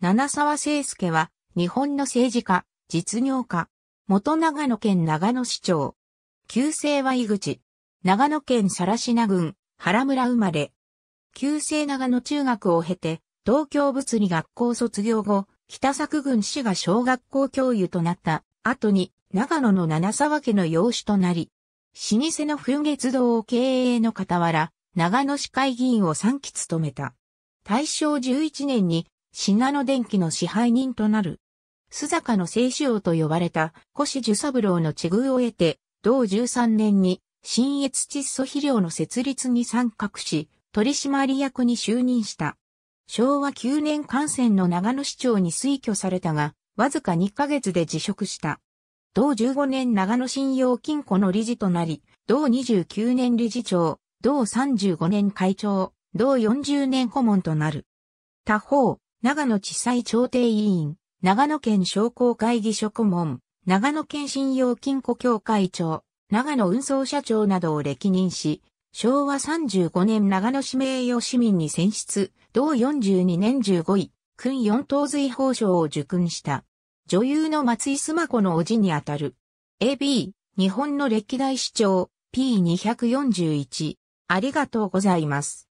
七沢聖介は、日本の政治家、実業家、元長野県長野市長。旧姓は井口。長野県更科郡、原村生まれ。旧姓長野中学を経て、東京物理学校卒業後、北作郡市が小学校教諭となった後に、長野の七沢家の養子となり、老舗の風月堂を経営の傍ら、長野市会議員を3期務めた。大正11年に信濃電気の支配人となる。須坂の清酒王と呼ばれた、越寿三郎の地遇を得て、同13年に、新越窒素肥料の設立に参画し、取締役に就任した。昭和9年感染の長野市長に推挙されたが、わずか2ヶ月で辞職した。同15年長野信用金庫の理事となり、同29年理事長、同35年会長、同40年顧問となる。他方、長野地裁調停委員、長野県商工会議所顧問、長野県信用金庫協会長、長野運送社長などを歴任し、昭和35年長野市名誉市民に選出、同42年15位、訓4等随法賞を受訓した。女優の松井須磨子の叔父にあたる。AB、日本の歴代市長、P241。ありがとうございます。